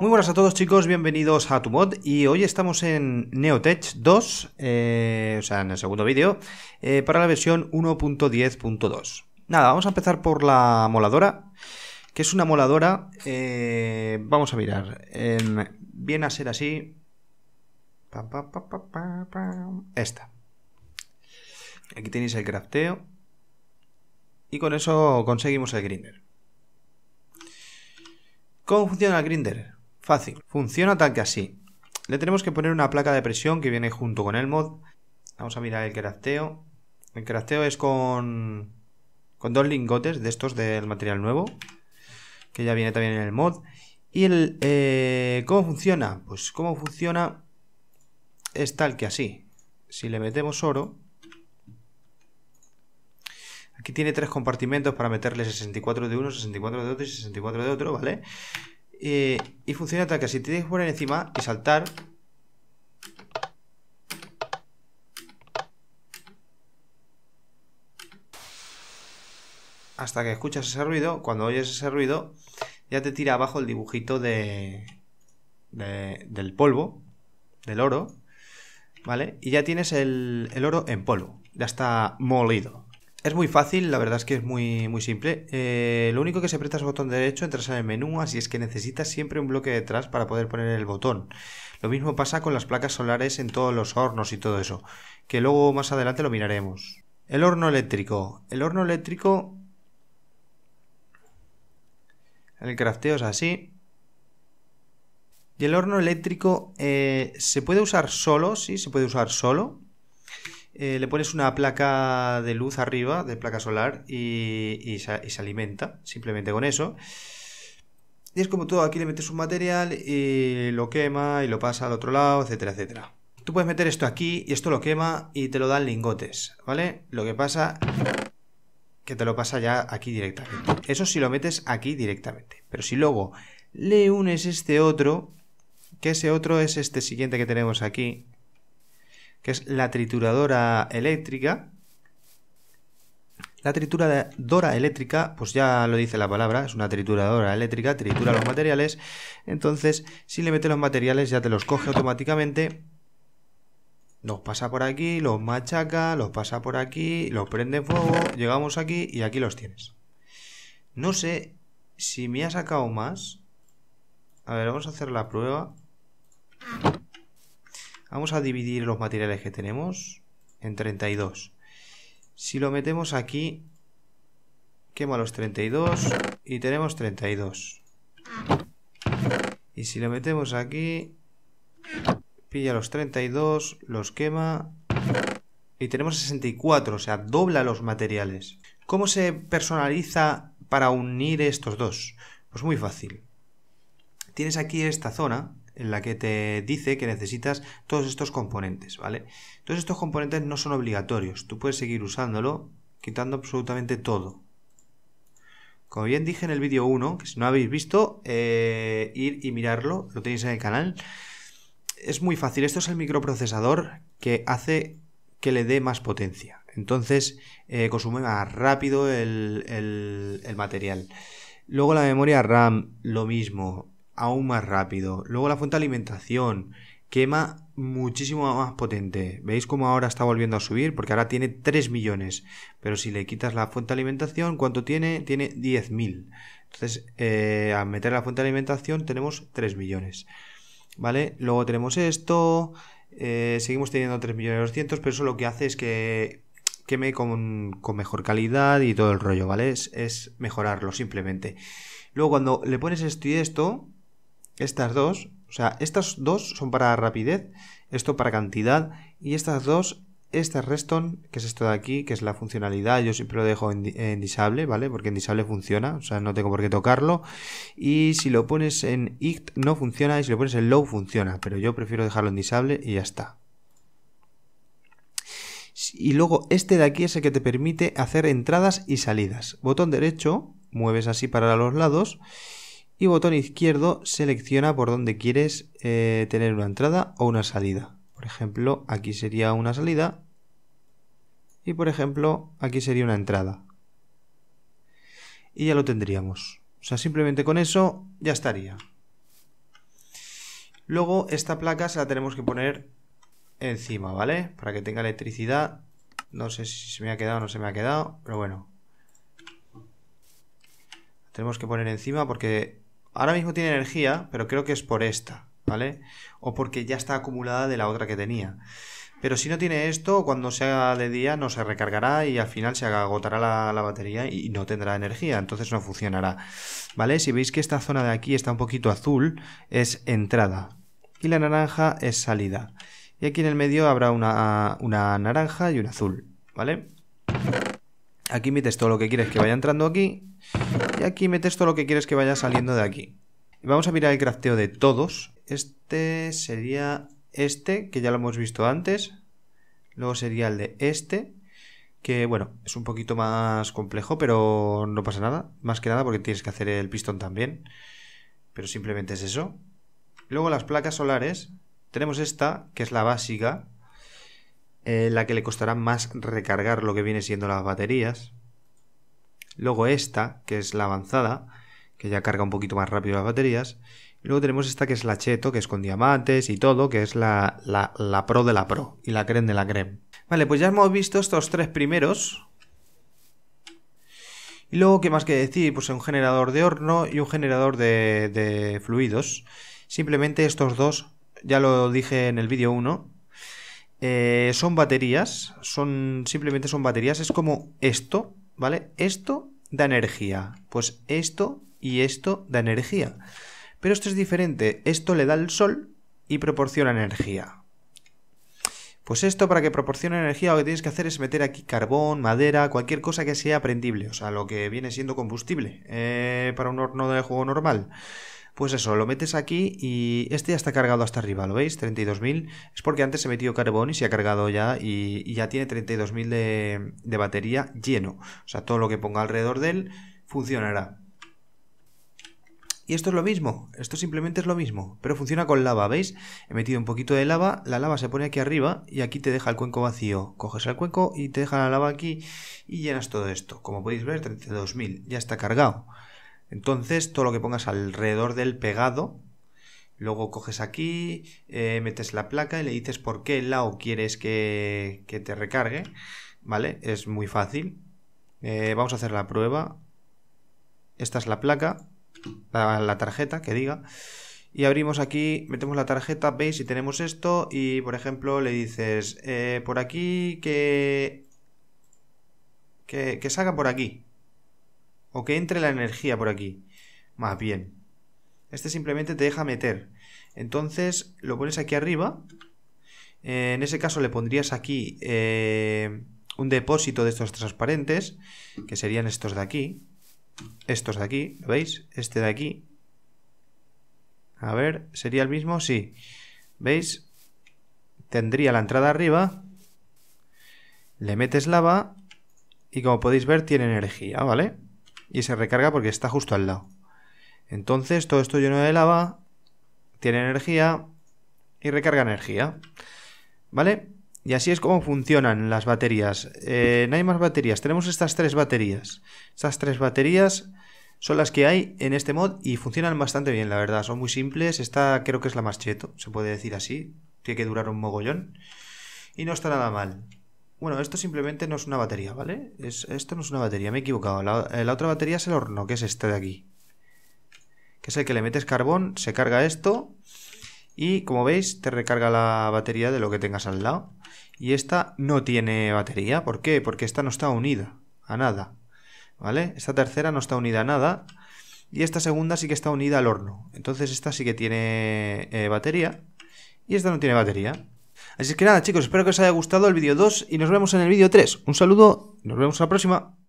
Muy buenas a todos chicos, bienvenidos a tu mod y hoy estamos en Neotech 2, eh, o sea en el segundo vídeo, eh, para la versión 1.10.2. Nada, vamos a empezar por la moladora, que es una moladora, eh, vamos a mirar, em, viene a ser así, esta. Aquí tenéis el crafteo y con eso conseguimos el grinder. ¿Cómo funciona el grinder? Fácil. Funciona tal que así. Le tenemos que poner una placa de presión que viene junto con el mod. Vamos a mirar el crafteo. El crafteo es con, con dos lingotes de estos del material nuevo. Que ya viene también en el mod. ¿Y el, eh, cómo funciona? Pues cómo funciona es tal que así. Si le metemos oro... Aquí tiene tres compartimentos para meterle 64 de uno, 64 de otro y 64 de otro, ¿vale? Eh, y funciona tal que si te dejas por encima y saltar. Hasta que escuchas ese ruido, cuando oyes ese ruido, ya te tira abajo el dibujito de, del polvo, del oro, ¿vale? Y ya tienes el oro en polvo, ya está molido. Es muy fácil, la verdad es que es muy, muy simple. Eh, lo único que se aprieta es el botón derecho, entras en el menú, así es que necesitas siempre un bloque detrás para poder poner el botón. Lo mismo pasa con las placas solares en todos los hornos y todo eso, que luego más adelante lo miraremos. El horno eléctrico. El horno eléctrico... El crafteo es así. Y el horno eléctrico eh, se puede usar solo, sí, se puede usar solo. Eh, le pones una placa de luz arriba, de placa solar, y, se, y se alimenta simplemente con eso. Y es como todo, aquí le metes un material y lo quema y lo pasa al otro lado, etcétera, etcétera. Tú puedes meter esto aquí y esto lo quema y te lo dan lingotes, ¿vale? Lo que pasa que te lo pasa ya aquí directamente. Eso si lo metes aquí directamente. Pero si luego le unes este otro, que ese otro es este siguiente que tenemos aquí, que es la trituradora eléctrica. La trituradora eléctrica, pues ya lo dice la palabra, es una trituradora eléctrica, tritura los materiales. Entonces, si le metes los materiales, ya te los coge automáticamente. Los pasa por aquí, los machaca, los pasa por aquí, los prende fuego, llegamos aquí y aquí los tienes. No sé si me ha sacado más. A ver, vamos a hacer la prueba. Ah. Vamos a dividir los materiales que tenemos en 32. Si lo metemos aquí, quema los 32 y tenemos 32. Y si lo metemos aquí, pilla los 32, los quema y tenemos 64, o sea, dobla los materiales. ¿Cómo se personaliza para unir estos dos? Pues muy fácil. Tienes aquí esta zona en la que te dice que necesitas todos estos componentes, ¿vale? Todos estos componentes no son obligatorios, tú puedes seguir usándolo quitando absolutamente todo. Como bien dije en el vídeo 1, que si no habéis visto, eh, ir y mirarlo, lo tenéis en el canal. Es muy fácil, esto es el microprocesador que hace que le dé más potencia. Entonces eh, consume más rápido el material. Luego la memoria RAM, lo mismo aún más rápido. Luego la fuente de alimentación quema muchísimo más potente. ¿Veis cómo ahora está volviendo a subir? Porque ahora tiene 3 millones. Pero si le quitas la fuente de alimentación, ¿cuánto tiene? Tiene 10.000. Entonces, eh, al meter la fuente de alimentación tenemos 3 millones. ¿Vale? Luego tenemos esto. Eh, seguimos teniendo 3.200.000, pero eso lo que hace es que queme con, mejor calidad y todo el rollo, ¿vale? Es, es mejorarlo simplemente. Luego cuando le pones esto y esto, estas dos, o sea, estas dos son para rapidez, esto para cantidad, y estas dos, este reston, que es esto de aquí, que es la funcionalidad, yo siempre lo dejo en, disable, ¿vale? Porque en disable funciona, o sea, no tengo por qué tocarlo. Y si lo pones en ict no funciona, y si lo pones en low funciona, pero yo prefiero dejarlo en disable y ya está. Y luego este de aquí es el que te permite hacer entradas y salidas. Botón derecho, mueves así para los lados y botón izquierdo selecciona por donde quieres eh, tener una entrada o una salida. Por ejemplo, aquí sería una salida y por ejemplo, aquí sería una entrada. Y ya lo tendríamos. O sea, simplemente con eso ya estaría. Luego esta placa se la tenemos que poner encima, ¿vale? Para que tenga electricidad. No sé si se me ha quedado o no se me ha quedado, pero bueno. La tenemos que poner encima porque ahora mismo tiene energía, pero creo que es por esta, ¿vale? O porque ya está acumulada de la otra que tenía. Pero si no tiene esto, cuando se haga de día no se recargará y al final se agotará la, batería y no tendrá energía, entonces no funcionará. ¿Vale? Si veis que esta zona de aquí está un poquito azul, es entrada. Y la naranja es salida. Y aquí en el medio habrá una, una naranja y un azul. ¿Vale? Aquí metes todo lo que quieres que vaya entrando aquí. Y aquí metes todo lo que quieres que vaya saliendo de aquí. Vamos a mirar el crafteo de todos. Este sería este, que ya lo hemos visto antes. Luego sería el de este, que bueno, es un poquito más complejo, pero no pasa nada. Más que nada porque tienes que hacer el pistón también. Pero simplemente es eso. Luego las placas solares. Tenemos esta, que es la básica, eh, la que le costará más recargar lo que viene siendo las baterías. Luego esta, que es la avanzada, que ya carga un poquito más rápido las baterías. Y luego tenemos esta que es la Cheto, que es con diamantes y todo, que es la, Pro de la Pro y la Creme de la Creme. Vale, pues ya hemos visto estos tres primeros. Y luego, ¿qué más que decir? Pues un generador de horno y un generador de, de fluidos. Simplemente estos dos, ya lo dije en el vídeo 1, eh, son baterías, son simplemente son baterías, es como esto, ¿vale? Esto da energía, pues esto y esto da energía. Pero esto es diferente, esto le da el sol y proporciona energía. Pues esto para que proporcione energía lo que tienes que hacer es meter aquí carbón, madera, cualquier cosa que sea prendible, o sea, lo que viene siendo combustible eh, para un horno de juego normal. Pues eso, lo metes aquí y este ya está cargado hasta arriba, ¿lo veis? 32.000. Es porque antes se metido carbón y se ha cargado ya y, ya tiene 32.000 de, de batería lleno. O sea, todo lo que ponga alrededor de él funcionará. Y esto es lo mismo, esto simplemente es lo mismo, pero funciona con lava, ¿veis? He metido un poquito de lava, la lava se pone aquí arriba y aquí te deja el cuenco vacío. Coges el cuenco y te deja la lava aquí y llenas todo esto. Como podéis ver, 32.000, ya está cargado. Entonces, todo lo que pongas alrededor del pegado, luego coges aquí, eh, metes la placa y le dices por qué lado quieres que, te recargue, ¿vale? Es muy fácil. Eh, vamos a hacer la prueba. Esta es la placa, la, tarjeta que diga. Y abrimos aquí, metemos la tarjeta, veis y tenemos esto y por ejemplo le dices eh, por aquí que, que, que salga por aquí, o que entre la energía por aquí. Más bien. Este simplemente te deja meter. Entonces lo pones aquí arriba. Eh, en ese caso le pondrías aquí eh, un depósito de estos transparentes, que serían estos de aquí. Estos de aquí, ¿lo veis? Este de aquí. A ver, ¿sería el mismo? Sí. ¿Veis? Tendría la entrada arriba. Le metes lava. Y como podéis ver, tiene energía, ¿vale? y se recarga porque está justo al lado. Entonces todo esto lleno de lava tiene energía y recarga energía. ¿Vale? Y así es como funcionan las baterías. Eh, no hay más baterías. Tenemos estas tres baterías. Estas tres baterías son las que hay en este mod y funcionan bastante bien, la verdad. Son muy simples. Esta creo que es la más cheto, se puede decir así. Tiene que durar un mogollón. Y no está nada mal. Bueno, esto simplemente no es una batería, ¿vale? esto no es una batería, me he equivocado. Eh, la, otra batería es el horno, que es este de aquí. Que es el que le metes carbón, se carga esto. Y como veis, te recarga la batería de lo que tengas al lado. Y esta no tiene batería. ¿Por qué? Porque esta no está unida a nada. ¿Vale? Esta tercera no está unida a nada. Y esta segunda sí que está unida al horno. Entonces esta sí que tiene eh, batería. Y esta no tiene batería. Así que nada chicos, espero que os haya gustado el vídeo 2 y nos vemos en el vídeo 3. Un saludo, nos vemos a la próxima.